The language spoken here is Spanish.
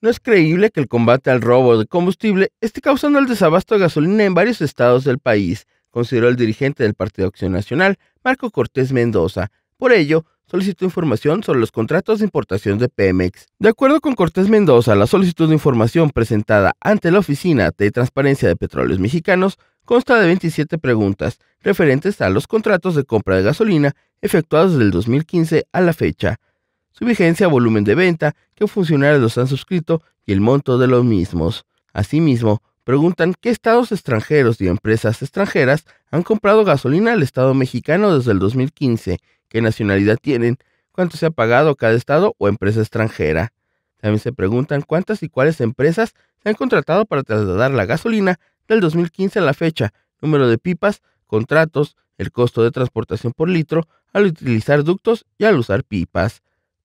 No es creíble que el combate al robo de combustible esté causando el desabasto de gasolina en varios estados del país, consideró el dirigente del Partido Acción Nacional, Marco Cortés Mendoza. Por ello, solicitó información sobre los contratos de importación de Pemex. De acuerdo con Cortés Mendoza, la solicitud de información presentada ante la Oficina de Transparencia de Petróleos Mexicanos consta de 27 preguntas referentes a los contratos de compra de gasolina efectuados desde el 2015 a la fecha su vigencia, volumen de venta, qué funcionarios los han suscrito y el monto de los mismos. Asimismo, preguntan qué estados extranjeros y empresas extranjeras han comprado gasolina al Estado mexicano desde el 2015, qué nacionalidad tienen, cuánto se ha pagado cada estado o empresa extranjera. También se preguntan cuántas y cuáles empresas se han contratado para trasladar la gasolina del 2015 a la fecha, número de pipas, contratos, el costo de transportación por litro al utilizar ductos y al usar pipas.